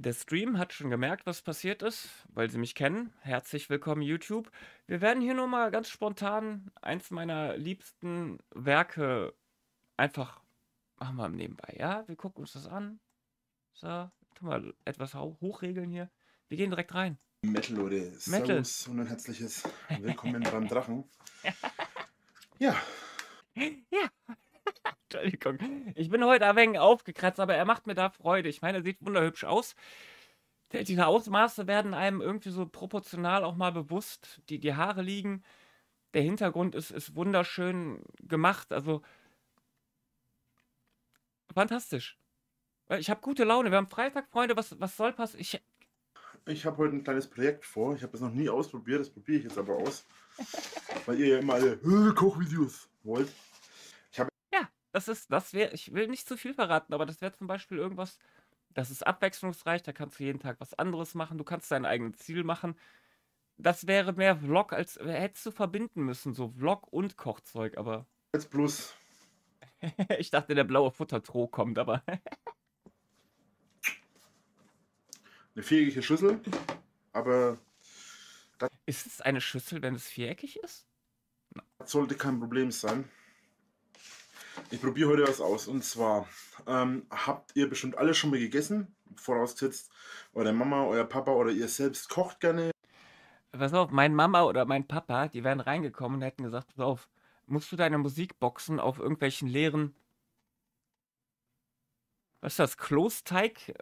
Der Stream hat schon gemerkt, was passiert ist, weil sie mich kennen. Herzlich willkommen, YouTube. Wir werden hier nur mal ganz spontan eins meiner liebsten Werke einfach machen wir nebenbei. Ja, wir gucken uns das an. So, tun wir etwas hochregeln hier. Wir gehen direkt rein. Metal, Leute. Metal. Servus und ein herzliches Willkommen beim Drachen. Ja. Ja. Entschuldigung. Ich bin heute ein wenig aufgekratzt, aber er macht mir da Freude. Ich meine, er sieht wunderhübsch aus. Die Ausmaße werden einem irgendwie so proportional auch mal bewusst. Die, die Haare liegen. Der Hintergrund ist, ist wunderschön gemacht. Also fantastisch. Ich habe gute Laune. Wir haben Freitag, Freunde. Was, was soll passen? Ich, ich habe heute ein kleines Projekt vor. Ich habe es noch nie ausprobiert. Das probiere ich jetzt aber aus. weil ihr ja immer alle äh, Kochvideos wollt das ist, das wäre, ich will nicht zu viel verraten, aber das wäre zum Beispiel irgendwas, das ist abwechslungsreich, da kannst du jeden Tag was anderes machen, du kannst dein eigenes Ziel machen. Das wäre mehr Vlog, als äh, hättest du verbinden müssen, so Vlog und Kochzeug, aber. Jetzt Plus. ich dachte, der blaue Futtertroh kommt, aber. eine viereckige Schüssel, aber. Ist es eine Schüssel, wenn es viereckig ist? Das sollte kein Problem sein. Ich probiere heute was aus. Und zwar ähm, habt ihr bestimmt alle schon mal gegessen. Vorausgesetzt, eure Mama, euer Papa oder ihr selbst kocht gerne. Pass auf, mein Mama oder mein Papa, die wären reingekommen und hätten gesagt: Pass auf, musst du deine Musikboxen auf irgendwelchen leeren. Was ist das? Klosteig?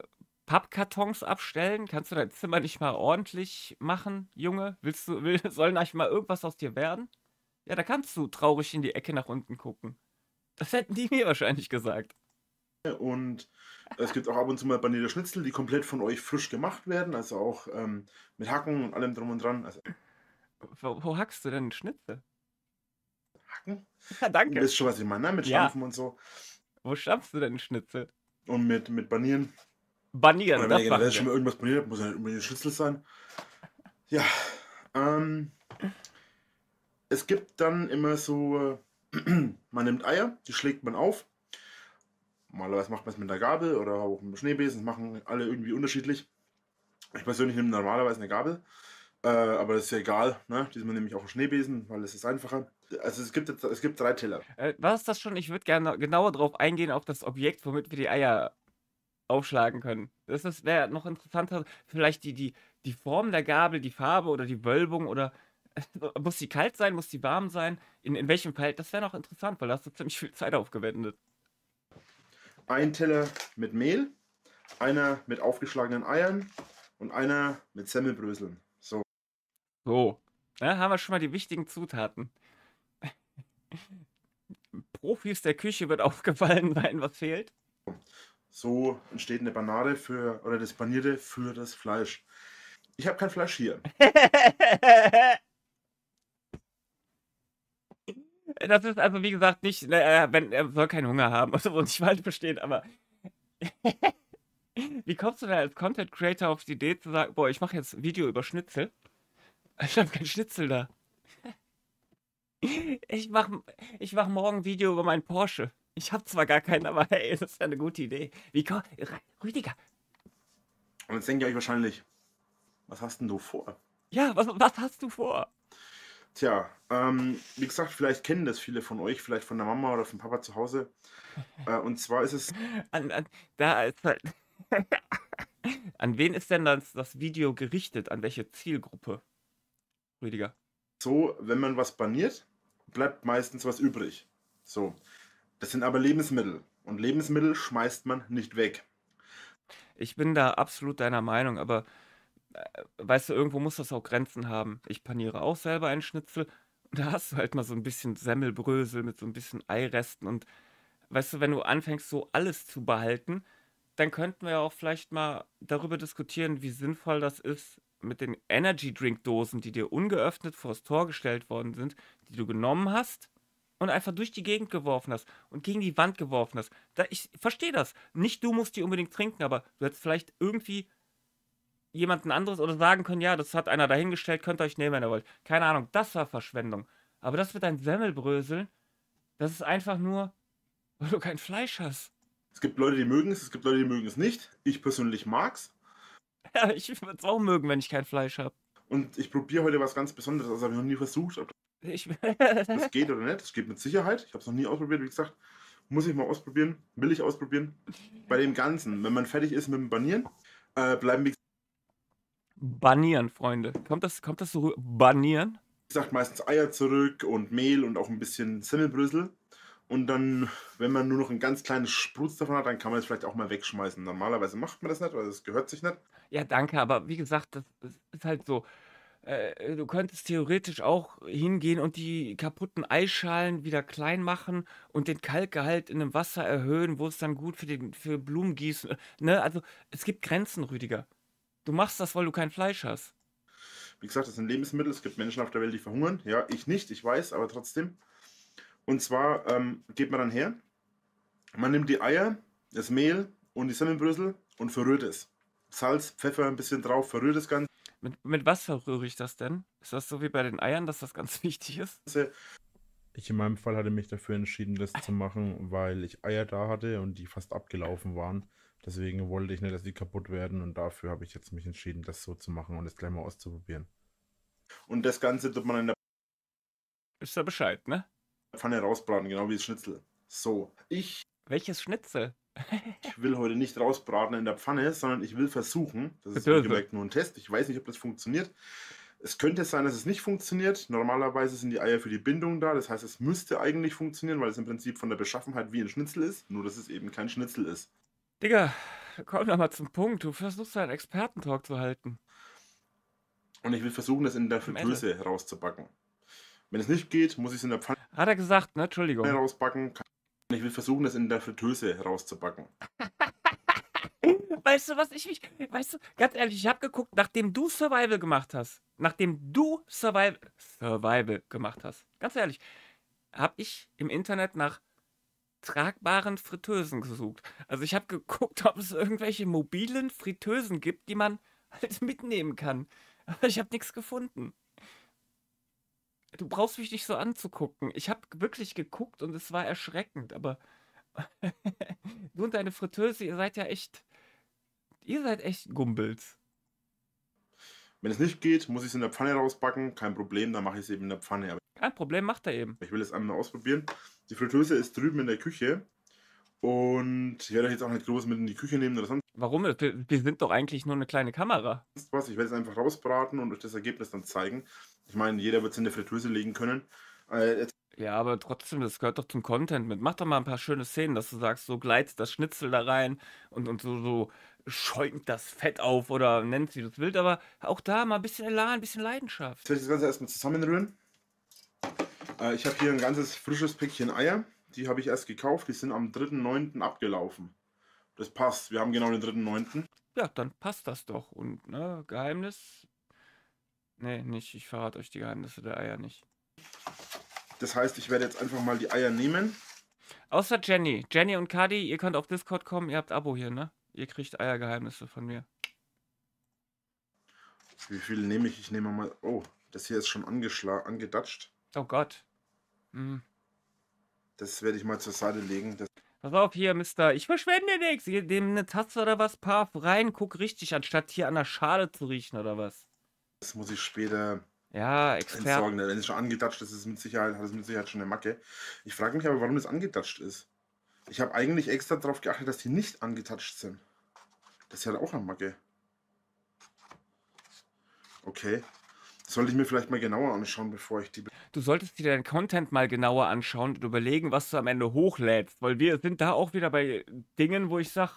Pappkartons abstellen? Kannst du dein Zimmer nicht mal ordentlich machen, Junge? Willst du, will, soll nicht mal irgendwas aus dir werden? Ja, da kannst du traurig in die Ecke nach unten gucken. Das hätten die mir wahrscheinlich gesagt. Und es gibt auch ab und zu mal Banierte Schnitzel, die komplett von euch frisch gemacht werden, also auch ähm, mit Hacken und allem drum und dran. Also, wo, wo, hackst du denn Schnitzel? Hacken? Ja, danke. Du wisst schon, was ich meine, ne? mit Stampfen ja. und so. Wo stampfst du denn Schnitzel? Und mit, mit Banieren. Banieren, Oder wenn ihr generell schon mal irgendwas paniert muss ja nicht unbedingt Schnitzel sein. Ja, ähm, es gibt dann immer so äh, man nimmt Eier, die schlägt man auf. Normalerweise macht man es mit einer Gabel oder auch mit einem Schneebesen. Das machen alle irgendwie unterschiedlich. Ich persönlich nehme normalerweise eine Gabel. Äh, aber das ist ja egal. Ne? Diesmal nehme ich auch einen Schneebesen, weil es ist einfacher. Also es gibt, es gibt drei Teller. Äh, was ist das schon? Ich würde gerne genauer darauf eingehen, auf das Objekt, womit wir die Eier aufschlagen können. Das wäre noch interessanter. Vielleicht die, die, die Form der Gabel, die Farbe oder die Wölbung oder äh, muss sie kalt sein, muss sie warm sein? In, in welchem Fall? Das wäre noch interessant, weil da hast du ziemlich viel Zeit aufgewendet. Ein Teller mit Mehl, einer mit aufgeschlagenen Eiern und einer mit Semmelbröseln. So. So. Da haben wir schon mal die wichtigen Zutaten. Profis der Küche wird aufgefallen sein, was fehlt. So entsteht eine Banade für, oder das Banierte für das Fleisch. Ich habe kein Fleisch hier. Äh, das ist also, wie gesagt, nicht, naja, äh, wenn, er soll keinen Hunger haben also, und nicht falsch verstehen, aber. wie kommst du denn als Content Creator auf die Idee zu sagen, boah, ich mache jetzt ein Video über Schnitzel? Ich habe kein Schnitzel da. Ich mach, ich mach morgen ein Video über meinen Porsche. Ich habe zwar gar keinen, aber hey, das ist ja eine gute Idee. Wie komm, Rüdiger. Und jetzt denkt ihr euch wahrscheinlich, was hast denn du vor? Ja, was, was hast du vor? Tja, ähm, wie gesagt, vielleicht kennen das viele von euch, vielleicht von der Mama oder vom Papa zu Hause. Äh, und zwar ist es. An, an, da ist halt an wen ist denn das, das Video gerichtet? An welche Zielgruppe? Rüdiger. So, wenn man was baniert, bleibt meistens was übrig. So. Das sind aber Lebensmittel. Und Lebensmittel schmeißt man nicht weg. Ich bin da absolut deiner Meinung, aber weißt du, irgendwo muss das auch Grenzen haben. Ich paniere auch selber einen Schnitzel. Und da hast du halt mal so ein bisschen Semmelbrösel mit so ein bisschen Eiresten. Und weißt du, wenn du anfängst, so alles zu behalten, dann könnten wir ja auch vielleicht mal darüber diskutieren, wie sinnvoll das ist, mit den Energy Drink Dosen, die dir ungeöffnet vors Tor gestellt worden sind, die du genommen hast und einfach durch die Gegend geworfen hast und gegen die Wand geworfen hast. Da, ich verstehe das. Nicht du musst die unbedingt trinken, aber du hättest vielleicht irgendwie jemanden anderes oder sagen können, ja, das hat einer dahingestellt, könnt ihr euch nehmen, wenn ihr wollt. Keine Ahnung, das war Verschwendung. Aber das mit deinem Semmelbröseln, das ist einfach nur, weil du kein Fleisch hast. Es gibt Leute, die mögen es, es gibt Leute, die mögen es nicht. Ich persönlich mag's. Ja, ich würde es auch mögen, wenn ich kein Fleisch habe. Und ich probiere heute was ganz Besonderes, das habe ich noch nie versucht. Ob das geht oder nicht, das geht mit Sicherheit. Ich habe es noch nie ausprobiert, wie gesagt. Muss ich mal ausprobieren, will ich ausprobieren. Bei dem Ganzen, wenn man fertig ist mit dem Banieren, äh, bleiben wir Banieren, Freunde. Kommt das, kommt das so banieren? Ich sag meistens Eier zurück und Mehl und auch ein bisschen Semmelbrösel. Und dann, wenn man nur noch ein ganz kleines Sprutz davon hat, dann kann man es vielleicht auch mal wegschmeißen. Normalerweise macht man das nicht, weil das gehört sich nicht. Ja, danke, aber wie gesagt, das ist halt so. Äh, du könntest theoretisch auch hingehen und die kaputten Eischalen wieder klein machen und den Kalkgehalt in dem Wasser erhöhen, wo es dann gut für, den, für Blumen Ne? Also es gibt Grenzen, Rüdiger. Du machst das, weil du kein Fleisch hast. Wie gesagt, das sind Lebensmittel. Es gibt Menschen auf der Welt, die verhungern. Ja, ich nicht, ich weiß, aber trotzdem. Und zwar ähm, geht man dann her, man nimmt die Eier, das Mehl und die Semmelbrösel und verrührt es. Salz, Pfeffer, ein bisschen drauf, verrührt das Ganze. Mit, mit was verrühre ich das denn? Ist das so wie bei den Eiern, dass das ganz wichtig ist? Ich in meinem Fall hatte mich dafür entschieden, das zu machen, weil ich Eier da hatte und die fast abgelaufen waren. Deswegen wollte ich nicht, dass die kaputt werden und dafür habe ich jetzt mich entschieden, das so zu machen und es gleich mal auszuprobieren. Und das Ganze tut man in der Ist ja Bescheid, ne? Pfanne rausbraten, genau wie das Schnitzel. So, ich. Welches Schnitzel? ich will heute nicht rausbraten in der Pfanne, sondern ich will versuchen, das ist direkt nur ein Test, ich weiß nicht, ob das funktioniert. Es könnte sein, dass es nicht funktioniert. Normalerweise sind die Eier für die Bindung da. Das heißt, es müsste eigentlich funktionieren, weil es im Prinzip von der Beschaffenheit wie ein Schnitzel ist, nur dass es eben kein Schnitzel ist. Digga, komm doch mal zum Punkt. Du versuchst einen Expertentalk zu halten. Und ich will versuchen, das in der Fritteuse rauszubacken. Wenn es nicht geht, muss ich es in der Pfanne. Hat er gesagt, ne? Entschuldigung. Rausbacken. Und ich will versuchen, das in der Fritteuse rauszubacken. weißt du, was ich mich. Weißt du, ganz ehrlich, ich habe geguckt, nachdem du Survival gemacht hast. Nachdem du Survival, Survival gemacht hast. Ganz ehrlich, habe ich im Internet nach tragbaren Fritteusen gesucht. Also ich habe geguckt, ob es irgendwelche mobilen Fritteusen gibt, die man halt mitnehmen kann. Aber ich habe nichts gefunden. Du brauchst mich nicht so anzugucken. Ich habe wirklich geguckt und es war erschreckend, aber du und deine Fritteuse, ihr seid ja echt, ihr seid echt Gumbels. Wenn es nicht geht, muss ich es in der Pfanne rausbacken. Kein Problem, dann mache ich es eben in der Pfanne. Aber Kein Problem, macht er eben. Ich will es einmal ausprobieren. Die Fritteuse ist drüben in der Küche. Und ich werde euch jetzt auch nicht groß mit in die Küche nehmen oder sonst. Warum? Wir sind doch eigentlich nur eine kleine Kamera. Ich werde es einfach rausbraten und euch das Ergebnis dann zeigen. Ich meine, jeder wird es in der Fritteuse legen können. Äh, ja, aber trotzdem, das gehört doch zum Content mit. Mach doch mal ein paar schöne Szenen, dass du sagst, so gleitet das Schnitzel da rein und, und so, so schäumt das Fett auf oder nennt sie das wild, aber auch da mal ein bisschen Elan, ein bisschen Leidenschaft. Soll ich das Ganze erstmal zusammenrühren? Äh, ich habe hier ein ganzes frisches Päckchen Eier. Die habe ich erst gekauft. Die sind am 3.9. abgelaufen. Das passt. Wir haben genau den 3.9. Ja, dann passt das doch. Und ne, Geheimnis? Ne, nicht. Ich verrate euch die Geheimnisse der Eier nicht. Das heißt, ich werde jetzt einfach mal die Eier nehmen. Außer Jenny. Jenny und Kadi, ihr könnt auf Discord kommen, ihr habt Abo hier, ne? Ihr kriegt Eiergeheimnisse von mir. Wie viel nehme ich? Ich nehme mal. Oh, das hier ist schon angedatscht. Oh Gott. Hm. Das werde ich mal zur Seite legen. Das Pass auf hier, Mister. Ich verschwende nichts. Gib dem eine Tasse oder was, paar rein, guck richtig, anstatt hier an der Schale zu riechen oder was. Das muss ich später ja, Experten. Ne, wenn es schon angedatscht ist, ist es mit Sicherheit, hat es mit Sicherheit schon eine Macke. Ich frage mich aber, warum es angedatscht ist. Ich habe eigentlich extra darauf geachtet, dass die nicht angetatscht sind. Das ist ja auch eine Macke. Okay. Sollte ich mir vielleicht mal genauer anschauen, bevor ich die. Du solltest dir deinen Content mal genauer anschauen und überlegen, was du am Ende hochlädst, weil wir sind da auch wieder bei Dingen, wo ich sage,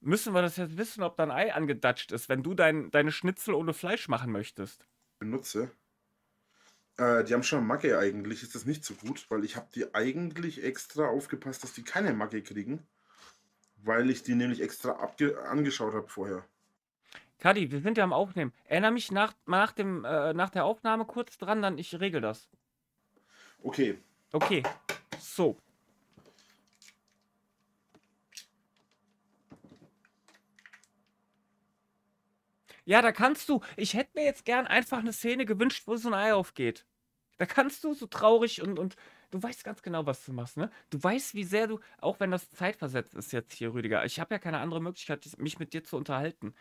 müssen wir das jetzt wissen, ob dein Ei angedatscht ist, wenn du dein, deine Schnitzel ohne Fleisch machen möchtest benutze. Äh, die haben schon Macke eigentlich, ist das nicht so gut, weil ich habe die eigentlich extra aufgepasst, dass die keine Macke kriegen, weil ich die nämlich extra angeschaut habe vorher. Kadi, wir sind ja am Aufnehmen. Erinnere mich nach, nach, dem, äh, nach der Aufnahme kurz dran, dann ich regel das. Okay. Okay. So. Ja, da kannst du, ich hätte mir jetzt gern einfach eine Szene gewünscht, wo so ein Ei aufgeht. Da kannst du so traurig und, und du weißt ganz genau, was du machst, ne? Du weißt, wie sehr du, auch wenn das zeitversetzt ist jetzt hier, Rüdiger, ich habe ja keine andere Möglichkeit, mich mit dir zu unterhalten.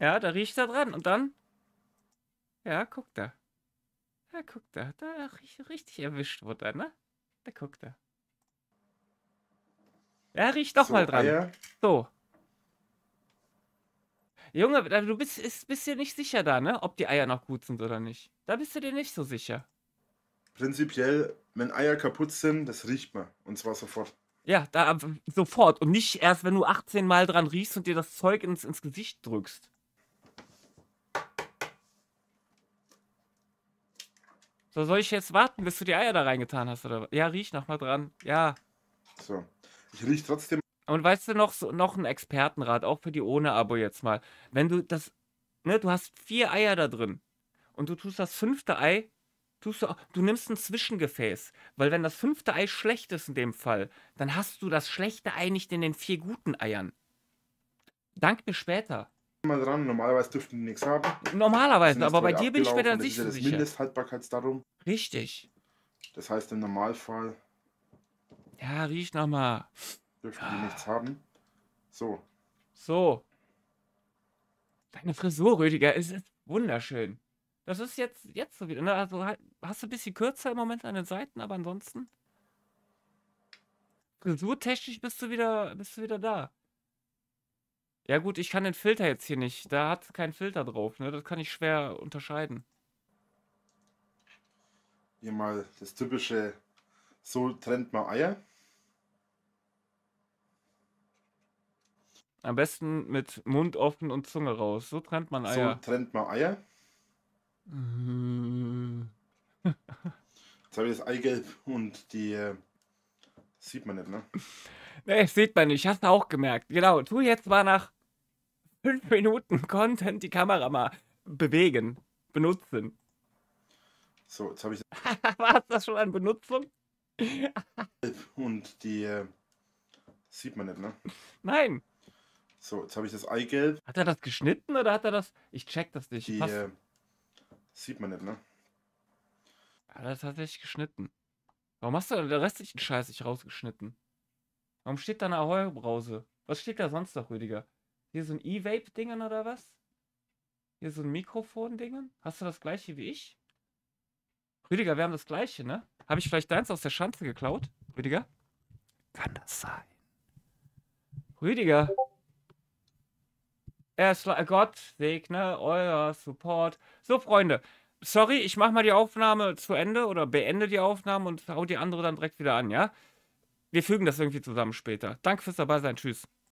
Ja, da riecht er dran und dann. Ja, guck da. Ja, guck da. Da richtig erwischt wurde er, ne? Da guckt er. Ja, riecht doch so, mal dran. Eier. So. Junge, du bist, ist, bist dir nicht sicher da, ne? Ob die Eier noch gut sind oder nicht. Da bist du dir nicht so sicher. Prinzipiell, wenn Eier kaputt sind, das riecht man. Und zwar sofort. Ja, da, sofort. Und nicht erst, wenn du 18 Mal dran riechst und dir das Zeug ins, ins Gesicht drückst. So, soll ich jetzt warten, bis du die Eier da reingetan hast? Oder? Ja, riech nochmal dran. Ja. So. Ich riech trotzdem und weißt du noch, noch ein Expertenrat, auch für die ohne Abo jetzt mal. Wenn du das, ne, du hast vier Eier da drin und du tust das fünfte Ei, tust du, du nimmst ein Zwischengefäß, weil wenn das fünfte Ei schlecht ist in dem Fall, dann hast du das schlechte Ei nicht in den vier guten Eiern. Dank mir später mal dran. Normalerweise dürften die nichts haben. Normalerweise, aber bei dir bin ich später nicht so ja sicher. Mindesthaltbarkeitsdatum. Richtig. Das heißt im Normalfall. Ja, riech nochmal. Dürfen die nichts haben? So. So. Deine Frisur, Rüdiger, ist, ist wunderschön. Das ist jetzt, jetzt so wieder. Ne? Also hast du ein bisschen kürzer im Moment an den Seiten, aber ansonsten. Frisurtechnisch bist du wieder, bist du wieder da. Ja gut, ich kann den Filter jetzt hier nicht. Da hat es keinen Filter drauf, ne? Das kann ich schwer unterscheiden. Hier mal das typische, so trennt man Eier. Am besten mit Mund offen und Zunge raus. So trennt man Eier. So trennt man Eier. Mhm. Jetzt habe ich das Eigelb und die. Äh, sieht man nicht, ne? Ne, sieht man nicht. Hast du auch gemerkt. Genau. Tu jetzt mal nach fünf Minuten Content die Kamera mal bewegen, benutzen. So, jetzt habe ich. War es das schon an Benutzung? und die. Äh, sieht man nicht, ne? Nein. So, jetzt habe ich das Eigelb. Hat er das geschnitten oder hat er das? Ich check das nicht. Die, äh, sieht man nicht, ne? Hat er das tatsächlich geschnitten? Warum hast du den restlichen Scheiß nicht rausgeschnitten? Warum steht da eine Ahoi-Brause? Was steht da sonst noch, Rüdiger? Hier so ein E-Vape-Dingen oder was? Hier so ein Mikrofon-Dingen? Hast du das gleiche wie ich? Rüdiger, wir haben das gleiche, ne? Habe ich vielleicht deins aus der Schanze geklaut? Rüdiger? Kann das sein? Rüdiger! Er Gott segne euer Support. So, Freunde. Sorry, ich mache mal die Aufnahme zu Ende oder beende die Aufnahme und hau die andere dann direkt wieder an, ja? Wir fügen das irgendwie zusammen später. Danke fürs dabei sein. Tschüss.